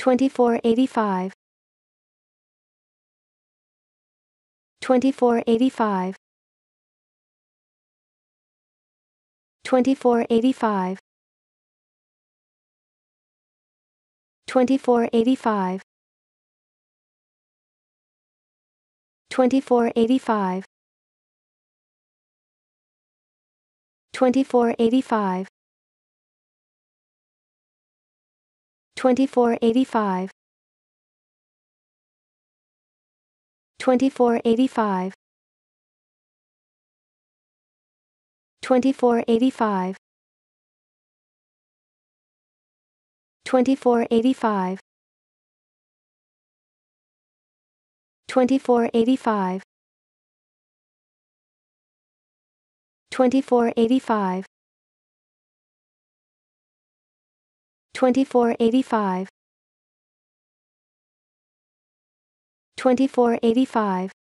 2485 2485 2485 2485 2485 2485 2485 2485 2485 2485 2485 2485 2485 2485